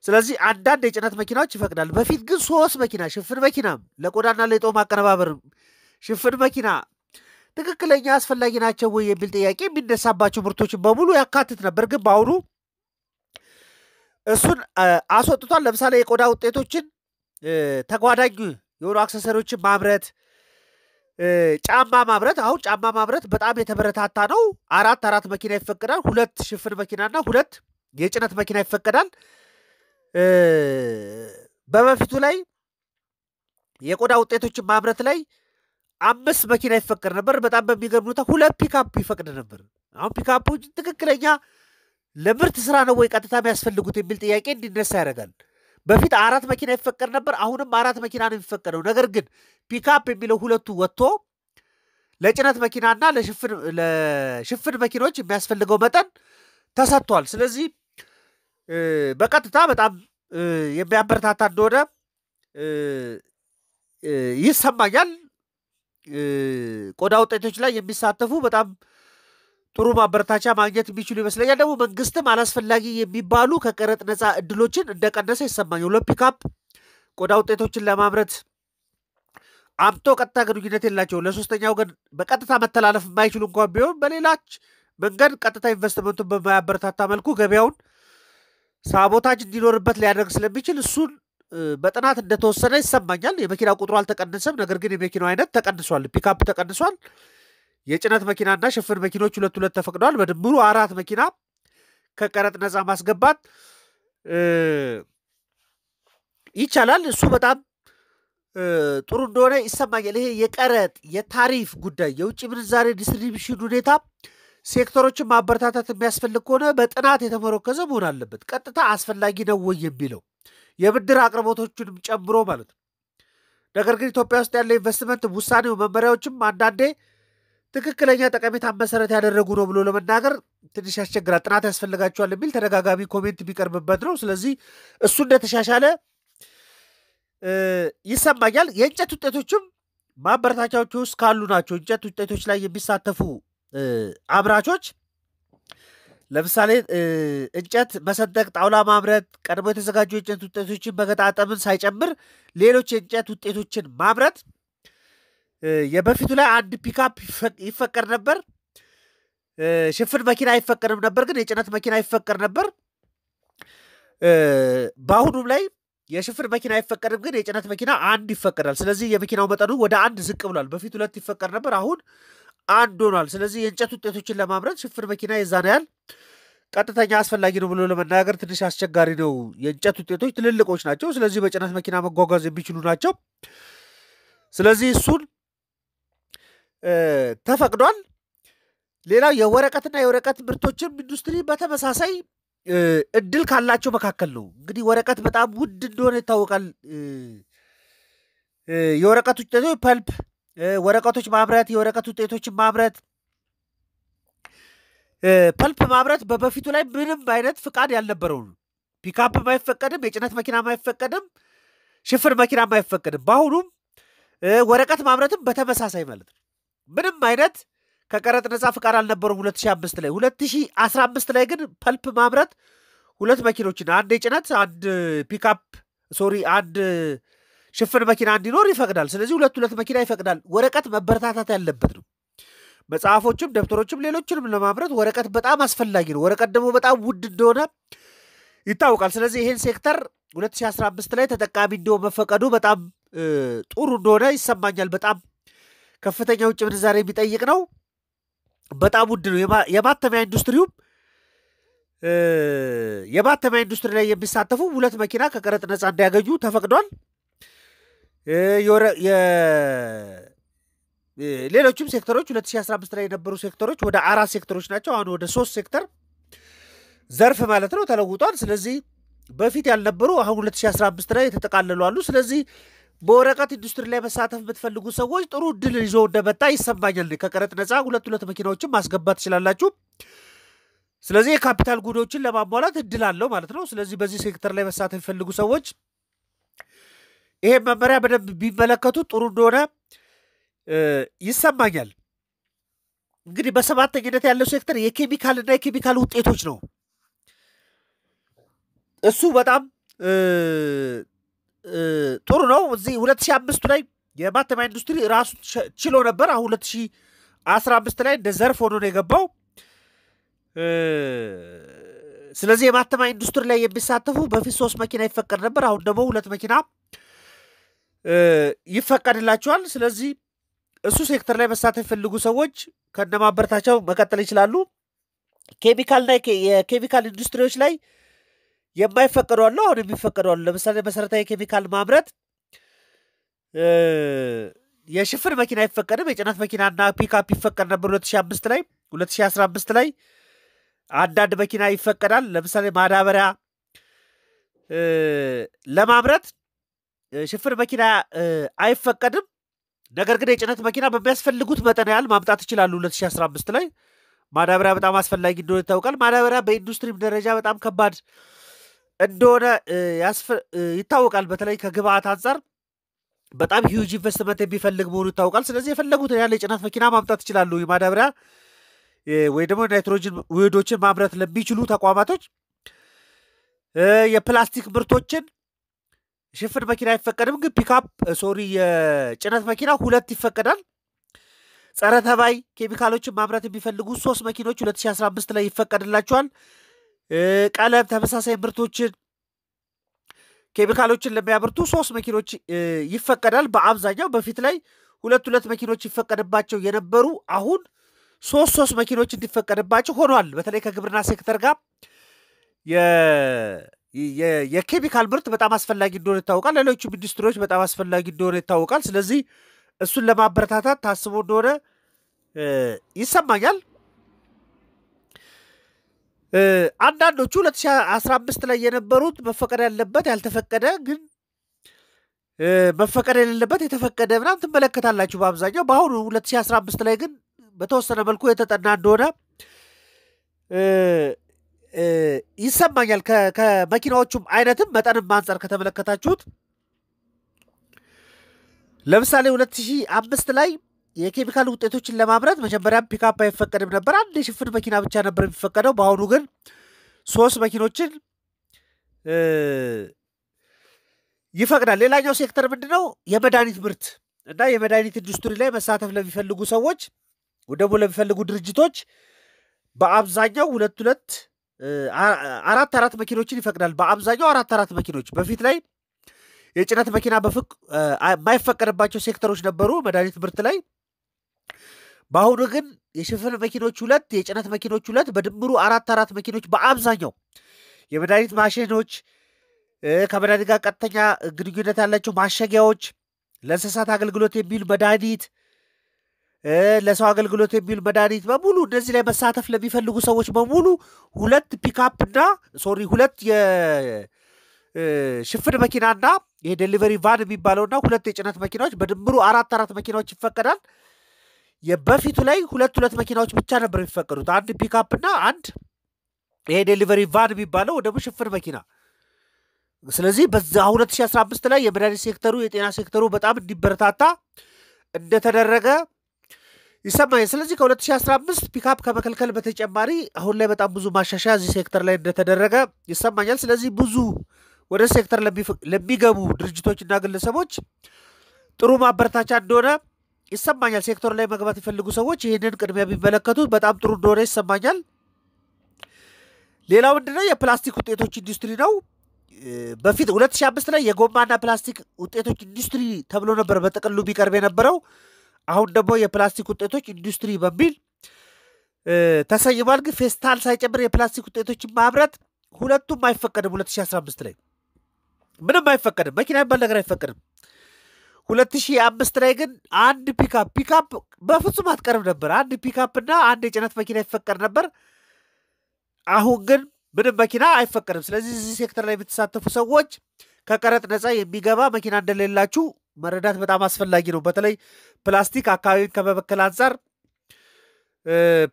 ስለዚህ አንዳንድ የጭነት መኪናዎች ይፈቅዳል። በፊት ግን ሶስት መኪና ሽፍን መኪና ለቆዳና ለጦም አቀነባበር ሽፍን መኪና ትክክለኛ አስፈላጊ ናቸው ወይ የሚል ጥያቄ የሚነሳባቸው ምርቶችን በሙሉ ያካትት ነበር። ግን በአሁኑ እሱን አስወጥቷል። ለምሳሌ የቆዳ ውጤቶችን፣ ተጓዳኝ የሆኑ አክሰሰሪዎችን ማምረት፣ ጫማ ማምረት። አሁን ጫማ ማምረት በጣም የተበረታታ ነው። አራት አራት መኪና ይፈቀዳል። ሁለት ሽፍን መኪናና ሁለት የጭነት መኪና ይፈቀዳል። በበፊቱ ላይ የቆዳ ውጤቶችን ማምረት ላይ አምስት መኪና ይፈቀድ ነበር። በጣም በሚገርም ሁኔታ ሁለት ፒካፕ ይፈቅድ ነበር። አሁን ፒካፖች ትክክለኛ ለምርት ስራ ነው ወይ ቀጥታ የሚያስፈልጉት የሚል ጥያቄ እንዲነሳ ያደርጋል። በፊት አራት መኪና ይፈቀድ ነበር። አሁንም አራት መኪና ነው የሚፈቀደው። ነገር ግን ፒካፕ የሚለው ሁለቱ ወጥቶ ለጭነት መኪናና ለሽፍን መኪኖች የሚያስፈልገው መጠን ተሰጥቷል። ስለዚህ በቀጥታ በጣም የሚያበረታታ እንደሆነ ይሰማኛል። ቆዳ ውጤቶች ላይ የሚሳተፉ በጣም ጥሩ ማበረታቻ ማግኘት የሚችሉ ይመስለኛል። ደግሞ መንግስትም አላስፈላጊ የሚባሉ ከቀረጥ ነፃ እድሎችን እንደቀነሰ ይሰማኛል። ሎፒካፕ ቆዳ ውጤቶችን ለማምረት አምቶ ቀጥታ ግንኙነት የላቸው ለሶስተኛ ወገን በቀጥታ መተላለፍ የማይችሉ እንኳን ቢሆን በሌላች መንገድ ቀጥታ ኢንቨስትመንቱን በማያበረታታ መልኩ ገበያውን ሳቦታጅ እንዲኖርበት ሊያደርግ ስለሚችል እሱን በጥናት እንደተወሰነ ይሰማኛል። የመኪና ቁጥሩ አልተቀነሰም። ነገር ግን የመኪናው አይነት ተቀንሷል። ፒካፕ ተቀንሷል። የጭነት መኪናና ሽፍን መኪኖች ሁለት ሁለት ተፈቅደዋል። በድምሩ አራት መኪና ከቀረጥ ነፃ ማስገባት ይቻላል። እሱ በጣም ጥሩ እንደሆነ ይሰማኛል። ይሄ የቀረጥ የታሪፍ ጉዳይ የውጭ ምንዛሬ ዲስትሪቢሽን ሁኔታ ሴክተሮችን ማበረታታት የሚያስፈልግ ከሆነ በጥናት የተመረከዘ መሆን አለበት። ቀጥታ አስፈላጊ ነው ወይ የሚለው የብድር አቅርቦቶችንም ጨምሮ ማለት ነው። ነገር ግን ኢትዮጵያ ውስጥ ያለው ኢንቨስትመንት ውሳኔው፣ መመሪያዎችም አንዳንዴ ትክክለኛ ጠቀሜታን መሰረት ያደረጉ ነው ብሎ ለመናገር ትንሽ ያስቸግራል። ጥናት ያስፈልጋቸዋል የሚል ተደጋጋሚ ኮሜንት ቢቀርብበት ነው። ስለዚህ እሱ እንደተሻሻለ ይሰማኛል። የእንጨት ውጤቶችም ማበረታቻዎች ውስጥ ካሉ ናቸው። እንጨት ውጤቶች ላይ የሚሳተፉ አምራቾች ለምሳሌ እንጨት መሰንጠቅ፣ ጣውላ ማምረት፣ ቀድሞ የተዘጋጁ የእንጨት ውጤቶችን በገጣጠምን ሳይጨምር ሌሎች የእንጨት ውጤቶችን ማምረት። የበፊቱ ላይ አንድ ፒካፕ ይፈቀድ ነበር። ሽፍን መኪና አይፈቀድም ነበር፣ ግን የጭነት መኪና ይፈቀድ ነበር። በአሁኑም ላይ የሽፍን መኪና አይፈቀድም፣ ግን የጭነት መኪና አንድ ይፈቀዳል። ስለዚህ የመኪናው መጠኑ ወደ አንድ ዝቅ ብሏል። በፊት ሁለት ይፈቀድ ነበር፣ አሁን አንድ ሆኗል። ስለዚህ የእንጨት ውጤቶችን ለማምረት ሽፍር መኪና የዛን ያህል ቀጥተኛ አስፈላጊ ነው ብሎ ለመናገር ትንሽ አስቸጋሪ ነው። የእንጨት ውጤቶች ትልልቆች ናቸው። ስለዚህ በጭነት መኪና መጓጓዝ የሚችሉ ናቸው። ስለዚህ እሱን ተፈቅዷል። ሌላው የወረቀትና የወረቀት ምርቶችም ኢንዱስትሪ በተመሳሳይ እድል ካላቸው መካከል ነው። እንግዲህ ወረቀት በጣም ውድ እንደሆነ ይታወቃል። የወረቀት ውጤቶች ፐልፕ ወረቀቶች ማምረት፣ የወረቀት ውጤቶችን ማምረት፣ ፐልፕ ማምረት በበፊቱ ላይ ምንም አይነት ፍቃድ ያልነበረው ነው። ፒካፕም አይፈቀድም፣ የጭነት መኪና አይፈቀድም፣ ሽፍር መኪና አይፈቀድም። በአሁኑም ወረቀት ማምረትም በተመሳሳይ ማለት ነው። ምንም አይነት ከቀረጥ ነፃ ፍቃድ አልነበረውም 2005 ላይ። 2015 ላይ ግን ፐልፕ ማምረት ሁለት መኪኖችን አንድ የጭነት አንድ ፒካፕ ሶሪ አንድ ሽፍን መኪና እንዲኖር ይፈቅዳል። ስለዚህ ሁለት ሁለት መኪና ይፈቅዳል። ወረቀት መበረታታት ያለበት ነው። መጽሐፎችም ደብተሮችም ሌሎችንም ለማምረት ወረቀት በጣም አስፈላጊ ነው። ወረቀት ደግሞ በጣም ውድ እንደሆነ ይታወቃል። ስለዚህ ይህን ሴክተር 2015 ላይ ተጠቃሚ እንዲሆን መፈቀዱ በጣም ጥሩ እንደሆነ ይሰማኛል። በጣም ከፍተኛ ውጭ ምንዛሬ የሚጠይቅ ነው። በጣም ውድ ነው። የማተሚያ ኢንዱስትሪውም የማተሚያ ኢንዱስትሪ ላይ የሚሳተፉ ሁለት መኪና ከቀረጥ ነፃ እንዲያገኙ ተፈቅዷል። ሌሎችም ሴክተሮች 2015 ላይ የነበሩ ሴክተሮች ወደ አራት ሴክተሮች ናቸው። አሁን ወደ ሶስት ሴክተር ዘርፍ ማለት ነው ተለውጧል። ስለዚህ በፊት ያልነበሩ አሁን 2015 ላይ የተጠቃለሉ አሉ። ስለዚህ በወረቀት ኢንዱስትሪ ላይ መሳተፍ የምትፈልጉ ሰዎች ጥሩ እድል ይዞ እንደመጣ ይሰማኛል። ከቀረጥ ነፃ ሁለት ሁለት መኪናዎችን ማስገባት ትችላላችሁ። ስለዚህ የካፒታል ጉዳዮችን ለማሟላት እድል አለው ማለት ነው። ስለዚህ በዚህ ሴክተር ላይ መሳተፍ የሚፈልጉ ሰዎች ይሄ መመሪያ በደንብ ቢመለከቱት ጥሩ እንደሆነ ይሰማኛል። እንግዲህ በሰባተኝነት ያለው ሴክተር የኬሚካልና የኬሚካል ውጤቶች ነው። እሱ በጣም ጥሩ ነው። እዚህ ሁለት አምስቱ ላይ የማተሚያ ኢንዱስትሪ ራሱ ችሎ ነበር። አሁን ሁለት ሺህ አስራ አምስት ላይ እንደ ዘርፍ ሆኖ ነው የገባው። ስለዚህ የማተሚያ ኢንዱስትሪ ላይ የሚሳተፉ በፊት ሶስት መኪና ይፈቀድ ነበር። አሁን ደግሞ ሁለት መኪና ይፈቀድላቸዋል። ስለዚህ እሱ ሴክተር ላይ መሳተፍ የፈልጉ ሰዎች ከነ መቀጠል ይችላሉ። ኬሚካልና የኬሚካል ኢንዱስትሪዎች ላይ የማይፈቀዱ አሉ፣ አሁን የሚፈቀዱ አሉ። ለምሳሌ መሰረታዊ ኬሚካል ማምረት የሽፍን መኪና አይፈቀድም። የጭነት መኪናና ፒካፕ ይፈቀድ ነበር 2005 ላይ 2015 ላይ አንዳንድ መኪና ይፈቀዳል። ለምሳሌ ማዳበሪያ ለማምረት ሽፍር መኪና አይፈቀድም። ነገር ግን የጭነት መኪና በሚያስፈልጉት መጠን ያህል ማምጣት ይችላሉ። 2015 ላይ ማዳበሪያ በጣም አስፈላጊ እንደሆነ ይታወቃል። ማዳበሪያ በኢንዱስትሪም ደረጃ በጣም ከባድ እንደሆነ ይታወቃል። በተለይ ከግብአት አንጻር በጣም ሂውጅ ኢንቨስትመንት የሚፈልግ መሆኑ ይታወቃል። ስለዚህ የፈለጉትን ያህል የጭነት መኪና ማምጣት ይችላሉ። የማዳበሪያ ወይ ደግሞ ናይትሮጅን ውህዶችን ማምረት ለሚችሉ ተቋማቶች የፕላስቲክ ምርቶችን ሽፍን መኪና አይፈቀድም፣ ግን ፒካፕ ሶሪ የጭነት መኪና ሁለት ይፈቀዳል። ጸረ ተባይ ኬሚካሎችን ማምረት የሚፈልጉ ሶስት መኪኖች 2015 ላይ ይፈቀድላቸዋል። ቀለም፣ ተመሳሳይ ምርቶችን ኬሚካሎችን ለሚያምርቱ ሶስት መኪኖች ይፈቀዳል። በአብዛኛው በፊት ላይ ሁለት ሁለት መኪኖች ይፈቀድባቸው የነበሩ አሁን ሶስት ሶስት መኪኖች እንዲፈቀድባቸው ሆኗል። በተለይ ከግብርና ሴክተር ጋር የኬሚካል ምርት በጣም አስፈላጊ እንደሆነ ይታወቃል። ሌሎቹም ኢንዱስትሪዎች በጣም አስፈላጊ እንደሆነ ይታወቃል። ስለዚህ እሱን ለማበረታታት ታስቦ እንደሆነ ይሰማኛል። አንዳንዶቹ 2015 ላይ የነበሩት መፈቀድ ያለበት ያልተፈቀደ ግን መፈቀድ የሌለበት የተፈቀደ ምናምን ትመለከታላችሁ በአብዛኛው። በአሁኑ 2015 ላይ ግን በተወሰነ መልኩ የተጠና እንደሆነ ይሰማኛል። ከመኪናዎቹም አይነትም መጠንም አንጻር ከተመለከታችሁት ለምሳሌ ሁለት ላይ የኬሚካል ውጤቶችን ለማምረት መጀመሪያም ፒካፕ አይፈቀድም ነበር። አንድ የሽፍን መኪና ብቻ ነበር የሚፈቀደው። በአሁኑ ግን ሶስት መኪኖችን ይፈቅዳል። ሌላኛው ሴክተር ምንድን ነው? የመድኃኒት ምርት እና የመድኃኒት ኢንዱስትሪ ላይ መሳተፍ ለሚፈልጉ ሰዎች ደግሞ ለሚፈልጉ ድርጅቶች በአብዛኛው ሁለት ሁለት አራት አራት መኪኖችን ይፈቅዳል። በአብዛኛው አራት አራት መኪኖች በፊት ላይ የጭነት መኪና በፍቅ የማይፈቀድባቸው ሴክተሮች ነበሩ መድኃኒት ምርት ላይ። በአሁኑ ግን የሽፍን መኪኖች ሁለት፣ የጭነት መኪኖች ሁለት፣ በድምሩ አራት አራት መኪኖች በአብዛኛው የመድኃኒት ማሽኖች፣ ከመድኃኒት ጋር ቀጥተኛ ግንኙነት ያላቸው ማሸጊያዎች፣ ለእንስሳት አገልግሎት የሚውል መድኃኒት ለሰው አገልግሎት የሚውል መድኃኒት በሙሉ እነዚህ ላይ መሳተፍ ለሚፈልጉ ሰዎች በሙሉ ሁለት ፒካፕና ሶሪ ሁለት የሽፍን መኪናና ይሄ ዴሊቨሪ ቫን የሚባለውና ሁለት የጭነት መኪናዎች በድምሩ አራት አራት መኪናዎች ይፈቀዳል። በፊቱ ላይ ሁለት ሁለት መኪናዎች ብቻ ነበር የሚፈቀዱት፣ አንድ ፒካፕና አንድ ይሄ ዴሊቨሪ ቫን የሚባለው ደግሞ ሽፍን መኪና። ስለዚህ በዛ 2015 ላይ የመድኃኒት ሴክተሩ የጤና ሴክተሩ በጣም እንዲበረታታ እንደተደረገ ይሰማኝ። ስለዚህ ከ2015 ፒካፕ ከመከልከል በተጨማሪ አሁን ላይ በጣም ብዙ ማሻሻያ እዚህ ሴክተር ላይ እንደተደረገ ይሰማኛል። ስለዚህ ብዙ ወደ ሴክተር ለሚገቡ ድርጅቶችና ግለሰቦች ጥሩ ማበረታቻ እንደሆነ ይሰማኛል። ሴክተሩ ላይ መግባት የፈልጉ ሰዎች ይህንን ቅድሚያ የሚመለከቱት በጣም ጥሩ እንደሆነ ይሰማኛል። ሌላው ምንድነው የፕላስቲክ ውጤቶች ኢንዱስትሪ ነው። በፊት 2005 ላይ የጎማና ፕላስቲክ ውጤቶች ኢንዱስትሪ ተብሎ ነበር በጥቅሉ ቢቀርብ የነበረው። አሁን ደግሞ የፕላስቲክ ውጤቶች ኢንዱስትሪ በሚል ተሰይሟል። ግን ፌስታል ሳይጨምር የፕላስቲክ ውጤቶችን ማምረት ሁለቱም አይፈቀድም። 2015 ላይ ምንም አይፈቀድም። መኪና ይባል ነገር አይፈቀድም። 2005 ላይ ግን አንድ ፒካፕ ፒካፕ በፍጹም አትቀርብ ነበር። አንድ ፒካፕ እና አንድ የጭነት መኪና ይፈቀድ ነበር። አሁን ግን ምንም መኪና አይፈቀድም። ስለዚህ እዚህ ሴክተር ላይ የምትሳተፉ ሰዎች ከቀረጥ ነፃ የሚገባ መኪና እንደሌላችሁ መረዳት በጣም አስፈላጊ ነው። በተለይ ፕላስቲክ አካባቢን ከመበከል አንጻር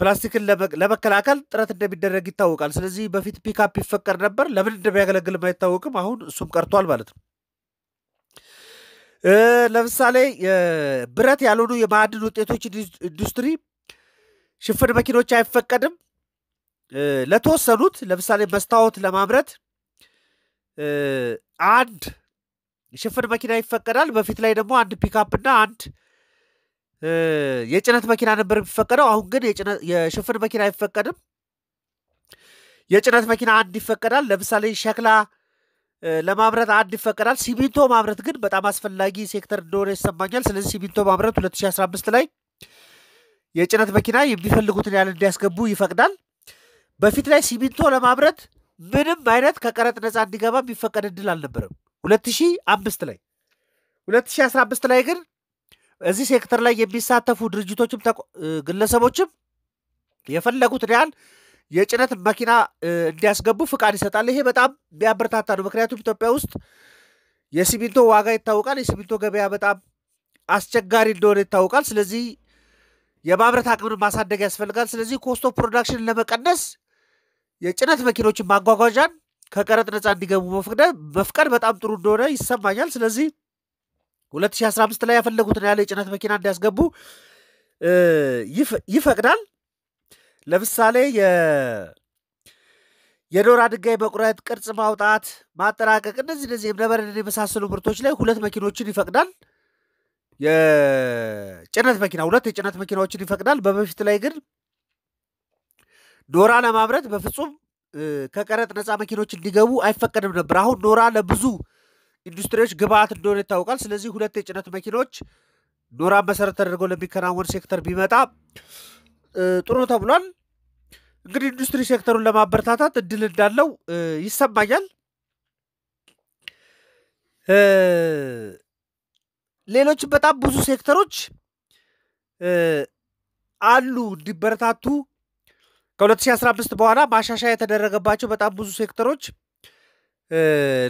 ፕላስቲክን ለመከላከል ጥረት እንደሚደረግ ይታወቃል። ስለዚህ በፊት ፒካፕ ይፈቀድ ነበር፣ ለምን እንደሚያገለግልም አይታወቅም። አሁን እሱም ቀርቷል ማለት ነው። ለምሳሌ ብረት ያልሆኑ የማዕድን ውጤቶች ኢንዱስትሪ ሽፍን መኪኖች አይፈቀድም። ለተወሰኑት ለምሳሌ መስታወት ለማምረት አንድ ሽፍን መኪና ይፈቀዳል። በፊት ላይ ደግሞ አንድ እና አንድ የጭነት መኪና ነበር የሚፈቀደው። አሁን ግን የሽፍን መኪና አይፈቀድም። የጭነት መኪና አንድ ይፈቀዳል። ለምሳሌ ሸክላ ለማምረት አንድ ይፈቀዳል። ሲሚንቶ ማምረት ግን በጣም አስፈላጊ ሴክተር እንደሆነ ይሰማኛል። ስለዚህ ሲሚንቶ ማምረት 2015 ላይ የጭነት መኪና የሚፈልጉትን ያህል እንዲያስገቡ ይፈቅዳል። በፊት ላይ ሲሚንቶ ለማምረት ምንም አይነት ከቀረጥ ነፃ እንዲገባ የሚፈቀድ እድል አልነበረም። 2005 ላይ 2015 ላይ ግን እዚህ ሴክተር ላይ የሚሳተፉ ድርጅቶችም ግለሰቦችም የፈለጉትን ያህል የጭነት መኪና እንዲያስገቡ ፍቃድ ይሰጣል። ይሄ በጣም የሚያበረታታ ነው። ምክንያቱም ኢትዮጵያ ውስጥ የሲሚንቶ ዋጋ ይታወቃል። የሲሚንቶ ገበያ በጣም አስቸጋሪ እንደሆነ ይታወቃል። ስለዚህ የማምረት አቅምን ማሳደግ ያስፈልጋል። ስለዚህ ኮስቶ ፕሮዳክሽን ለመቀነስ የጭነት መኪኖችን ማጓጓዣን ከቀረጥ ነጻ እንዲገቡ መፍቀድ በጣም ጥሩ እንደሆነ ይሰማኛል። ስለዚህ 2015 ላይ ያፈለጉትን ያለ የጭነት መኪና እንዲያስገቡ ይፈቅዳል። ለምሳሌ የዶራ ድንጋይ መቁረጥ፣ ቅርጽ ማውጣት፣ ማጠራቀቅ እነዚህ እነዚህ እብነበረድን የመሳሰሉ ምርቶች ላይ ሁለት መኪኖችን ይፈቅዳል። የጭነት መኪና ሁለት የጭነት መኪናዎችን ይፈቅዳል። በበፊት ላይ ግን ዶራ ለማምረት በፍጹም ከቀረጥ ነፃ መኪኖች እንዲገቡ አይፈቀድም ነበር። አሁን ኖራ ለብዙ ኢንዱስትሪዎች ግብአት እንደሆነ ይታወቃል። ስለዚህ ሁለት የጭነት መኪኖች ኖራ መሰረት ተደርገው ለሚከናወን ሴክተር ቢመጣ ጥሩ ተብሏል። እንግዲህ ኢንዱስትሪ ሴክተሩን ለማበረታታት እድል እንዳለው ይሰማኛል። ሌሎች በጣም ብዙ ሴክተሮች አሉ እንዲበረታቱ ከ2015 በኋላ ማሻሻያ የተደረገባቸው በጣም ብዙ ሴክተሮች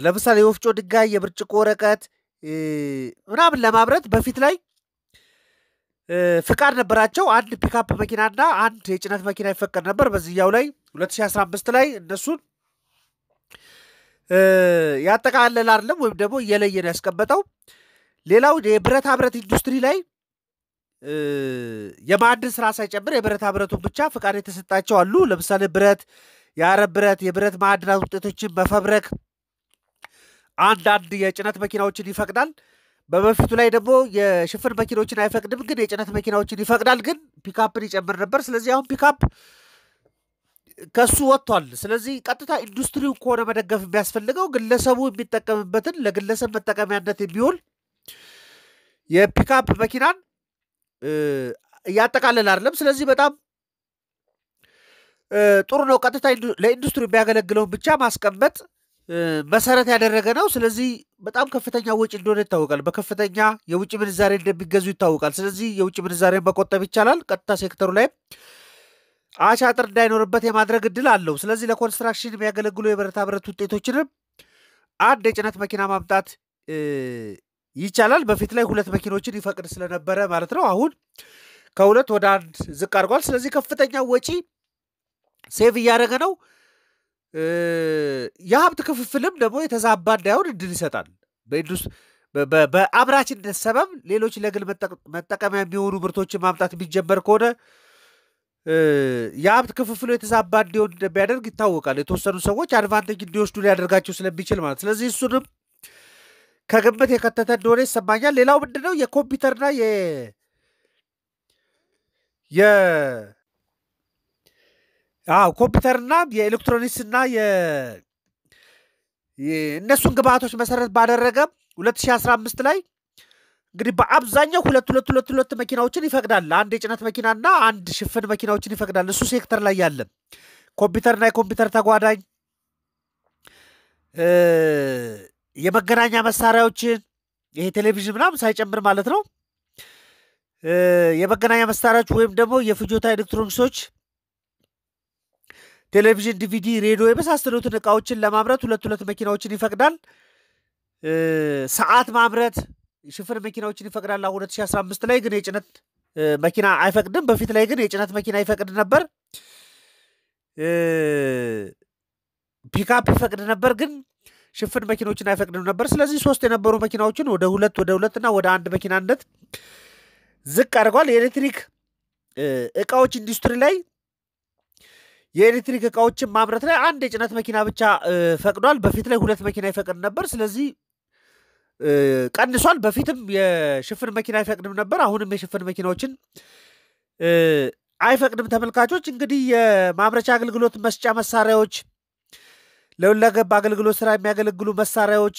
ለምሳሌ የወፍጮ ድንጋይ፣ የብርጭቆ ወረቀት ምናምን ለማምረት በፊት ላይ ፍቃድ ነበራቸው። አንድ ፒካፕ መኪናና አንድ የጭነት መኪና ይፈቀድ ነበር። በዚያው ላይ 2015 ላይ እነሱን ያጠቃልል አይደለም ወይም ደግሞ እየለየ ነው ያስቀመጠው። ሌላው የብረታ ብረት ኢንዱስትሪ ላይ የማዕድን ስራ ሳይጨምር የብረታ ብረቱን ብቻ ፍቃድ የተሰጣቸው አሉ። ለምሳሌ ብረት፣ የአረብ ብረት፣ የብረት ማዕድናት ውጤቶችን መፈብረክ አንዳንድ የጭነት መኪናዎችን ይፈቅዳል። በበፊቱ ላይ ደግሞ የሽፍን መኪናዎችን አይፈቅድም፣ ግን የጭነት መኪናዎችን ይፈቅዳል። ግን ፒካፕን ይጨምር ነበር። ስለዚህ አሁን ፒካፕ ከሱ ወጥቷል። ስለዚህ ቀጥታ ኢንዱስትሪው ከሆነ መደገፍ የሚያስፈልገው ግለሰቡ የሚጠቀምበትን ለግለሰብ መጠቀሚያነት የሚውል የፒካፕ መኪናን እያጠቃለል አይደለም። ስለዚህ በጣም ጥሩ ነው። ቀጥታ ለኢንዱስትሪ የሚያገለግለውን ብቻ ማስቀመጥ መሰረት ያደረገ ነው። ስለዚህ በጣም ከፍተኛ ወጪ እንደሆነ ይታወቃል። በከፍተኛ የውጭ ምንዛሬ እንደሚገዙ ይታወቃል። ስለዚህ የውጭ ምንዛሬ መቆጠብ ይቻላል። ቀጥታ ሴክተሩ ላይ አሻጥር እንዳይኖርበት የማድረግ እድል አለው። ስለዚህ ለኮንስትራክሽን የሚያገለግሉ የብረታ ብረት ውጤቶችንም አንድ የጭነት መኪና ማምጣት ይቻላል። በፊት ላይ ሁለት መኪኖችን ይፈቅድ ስለነበረ ማለት ነው። አሁን ከሁለት ወደ አንድ ዝቅ አድርጓል። ስለዚህ ከፍተኛ ወጪ ሴቭ እያደረገ ነው። የሀብት ክፍፍልም ደግሞ የተዛባ እንዳይሆን እድል ይሰጣል። በአምራችነት ሰበብ ሌሎች ለግል መጠቀሚያ የሚሆኑ ምርቶችን ማምጣት የሚጀመር ከሆነ የሀብት ክፍፍሉ የተዛባ እንዲሆን እንደሚያደርግ ይታወቃል። የተወሰኑ ሰዎች አድቫንቴጅ እንዲወስዱ ሊያደርጋቸው ስለሚችል ማለት ስለዚህ እሱንም ከግምት የከተተ እንደሆነ ይሰማኛል። ሌላው ምንድን ነው የኮምፒውተርና የ አዎ ኮምፒውተርና የኤሌክትሮኒክስና እነሱን ግብአቶች መሰረት ባደረገ 2015 ላይ እንግዲህ በአብዛኛው ሁለት ሁለት ሁለት ሁለት መኪናዎችን ይፈቅዳል። አንድ የጭነት መኪናና አንድ ሽፍን መኪናዎችን ይፈቅዳል። እሱ ሴክተር ላይ ያለ ኮምፒውተርና የኮምፒውተር ተጓዳኝ የመገናኛ መሳሪያዎችን ይሄ ቴሌቪዥን ምናምን ሳይጨምር ማለት ነው። የመገናኛ መሳሪያዎች ወይም ደግሞ የፍጆታ ኤሌክትሮኒክሶች ቴሌቪዥን፣ ዲቪዲ፣ ሬዲዮ የመሳሰሉትን እቃዎችን ለማምረት ሁለት ሁለት መኪናዎችን ይፈቅዳል። ሰዓት ማምረት ሽፍን መኪናዎችን ይፈቅዳል። አሁን 2015 ላይ ግን የጭነት መኪና አይፈቅድም። በፊት ላይ ግን የጭነት መኪና ይፈቅድ ነበር፣ ፒካፕ ይፈቅድ ነበር። ግን ሽፍን መኪኖችን አይፈቅድም ነበር። ስለዚህ ሶስት የነበሩ መኪናዎችን ወደ ሁለት ወደ ሁለት ወደ አንድ መኪናነት ዝቅ አድርጓል የኤሌክትሪክ እቃዎች ኢንዱስትሪ ላይ የኤሌክትሪክ እቃዎችን ማምረት ላይ አንድ የጭነት መኪና ብቻ ፈቅዷል። በፊት ላይ ሁለት መኪና ይፈቅድ ነበር። ስለዚህ ቀንሷል። በፊትም የሽፍን መኪና አይፈቅድም ነበር። አሁንም የሽፍን መኪናዎችን አይፈቅድም። ተመልካቾች እንግዲህ የማምረቻ አገልግሎት መስጫ መሳሪያዎች ለሁለገብ አገልግሎት ስራ የሚያገለግሉ መሳሪያዎች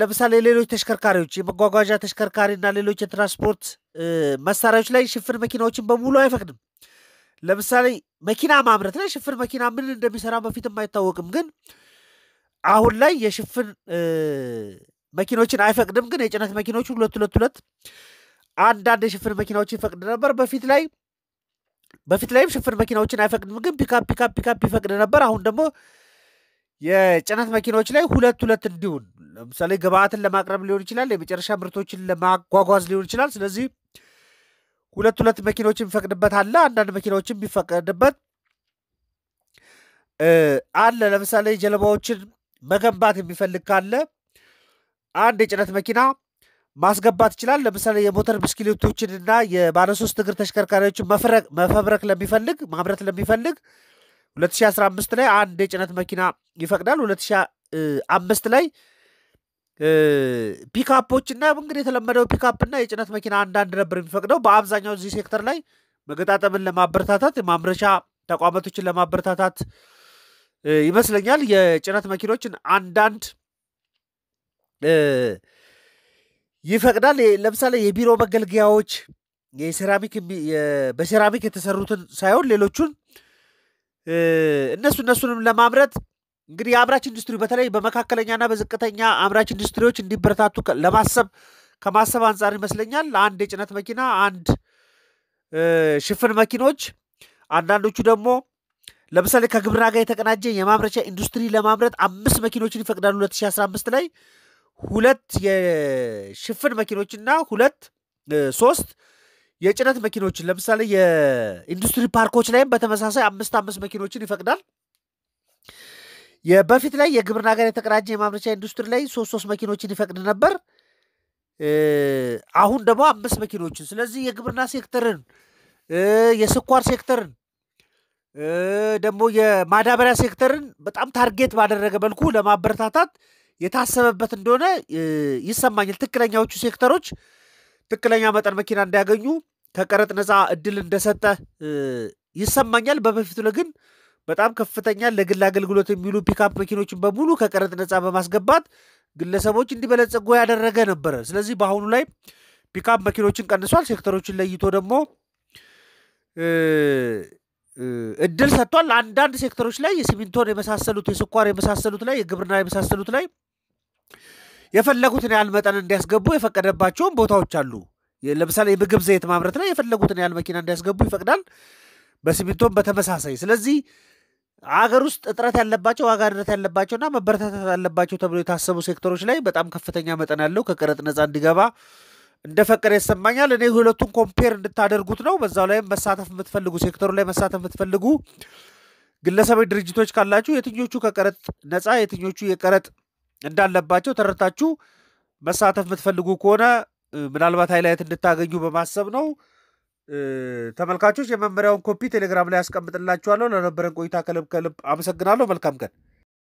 ለምሳሌ ሌሎች ተሽከርካሪዎች የመጓጓዣ እና ሌሎች የትራንስፖርት መሳሪያዎች ላይ ሽፍን መኪናዎችን በሙሉ አይፈቅድም። ለምሳሌ መኪና ማምረት ላይ ሽፍን መኪና ምን እንደሚሰራ በፊትም አይታወቅም፣ ግን አሁን ላይ የሽፍን መኪኖችን አይፈቅድም። ግን የጭነት መኪኖች ሁለት ሁለት ሁለት አንዳንድ የሽፍን መኪናዎች ይፈቅድ ነበር በፊት ላይ በፊት ላይም ሽፍን መኪናዎችን አይፈቅድም፣ ግን ፒካፕ ፒካፕ ፒካፕ ይፈቅድ ነበር። አሁን ደግሞ የጭነት መኪናዎች ላይ ሁለት ሁለት እንዲሁን ለምሳሌ ግብአትን ለማቅረብ ሊሆን ይችላል፣ የመጨረሻ ምርቶችን ለማጓጓዝ ሊሆን ይችላል። ስለዚህ ሁለት ሁለት መኪናዎች የሚፈቅድበት አለ። አንዳንድ መኪናዎች የሚፈቅድበት አለ። ለምሳሌ ጀልባዎችን መገንባት የሚፈልግ ካለ አንድ የጭነት መኪና ማስገባት ይችላል። ለምሳሌ የሞተር ብስክሌቶችንና የባለሶስት እግር ተሽከርካሪዎችን መፈብረክ ለሚፈልግ ማምረት ለሚፈልግ 2015 ላይ አንድ የጭነት መኪና ይፈቅዳል። 2005 ላይ ፒካፖች እና እንግዲህ የተለመደው ፒካፕ እና የጭነት መኪና አንዳንድ ነበር የሚፈቅደው። በአብዛኛው እዚህ ሴክተር ላይ መገጣጠምን ለማበረታታት የማምረቻ ተቋማቶችን ለማበረታታት ይመስለኛል የጭነት መኪኖችን አንዳንድ ይፈቅዳል። ለምሳሌ የቢሮ መገልገያዎች በሴራሚክ የተሰሩትን ሳይሆን ሌሎቹን እነሱ እነሱንም ለማምረት እንግዲህ የአምራች ኢንዱስትሪ በተለይ በመካከለኛና በዝቅተኛ አምራች ኢንዱስትሪዎች እንዲበረታቱ ለማሰብ ከማሰብ አንጻር ይመስለኛል አንድ የጭነት መኪና አንድ ሽፍን መኪኖች አንዳንዶቹ ደግሞ ለምሳሌ ከግብርና ጋር የተቀናጀ የማምረቻ ኢንዱስትሪ ለማምረት አምስት መኪኖችን ይፈቅዳሉ። 2015 ላይ ሁለት የሽፍን መኪኖችና ሁለት ሶስት የጭነት መኪኖችን ለምሳሌ የኢንዱስትሪ ፓርኮች ላይም በተመሳሳይ አምስት አምስት መኪኖችን ይፈቅዳል። በፊት ላይ የግብርና ጋር የተቀናጀ የማምረቻ ኢንዱስትሪ ላይ ሶስት ሶስት መኪኖችን ይፈቅድ ነበር። አሁን ደግሞ አምስት መኪኖችን። ስለዚህ የግብርና ሴክተርን፣ የስኳር ሴክተርን ደግሞ የማዳበሪያ ሴክተርን በጣም ታርጌት ባደረገ መልኩ ለማበረታታት የታሰበበት እንደሆነ ይሰማኛል። ትክክለኛዎቹ ሴክተሮች ትክክለኛ መጠን መኪና እንዲያገኙ ከቀረጥ ነፃ እድል እንደሰጠ ይሰማኛል። በበፊቱ ግን በጣም ከፍተኛ ለግል አገልግሎት የሚሉ ፒካፕ መኪኖችን በሙሉ ከቀረጥ ነፃ በማስገባት ግለሰቦች እንዲበለጸጉ ያደረገ ነበረ። ስለዚህ በአሁኑ ላይ ፒካፕ መኪኖችን ቀንሷል። ሴክተሮችን ለይቶ ደግሞ እድል ሰጥቷል። አንዳንድ ሴክተሮች ላይ የሲሚንቶን የመሳሰሉት የስኳር የመሳሰሉት ላይ የግብርና የመሳሰሉት ላይ የፈለጉትን ያህል መጠን እንዲያስገቡ የፈቀደባቸውን ቦታዎች አሉ። ለምሳሌ የምግብ ዘይት ማምረት ላይ የፈለጉትን ያህል መኪና እንዲያስገቡ ይፈቅዳል። በሲሚንቶም በተመሳሳይ። ስለዚህ አገር ውስጥ እጥረት ያለባቸው ዋጋ ንረት ያለባቸውና መበረታታት ያለባቸው ተብሎ የታሰቡ ሴክተሮች ላይ በጣም ከፍተኛ መጠን ያለው ከቀረጥ ነፃ እንዲገባ እንደፈቀደ ይሰማኛል። እኔ ሁለቱን ኮምፔር እንድታደርጉት ነው። በዛው ላይም መሳተፍ የምትፈልጉ ሴክተሩ ላይ መሳተፍ የምትፈልጉ ግለሰቦች፣ ድርጅቶች ካላችሁ የትኞቹ ከቀረጥ ነፃ የትኞቹ የቀረጥ እንዳለባቸው ተረታችሁ መሳተፍ የምትፈልጉ ከሆነ ምናልባት ሃይላይት እንድታገኙ በማሰብ ነው። ተመልካቾች የመመሪያውን ኮፒ ቴሌግራም ላይ ያስቀምጥላችኋለሁ። ለነበረን ቆይታ ከልብ ከልብ አመሰግናለሁ። መልካም ቀን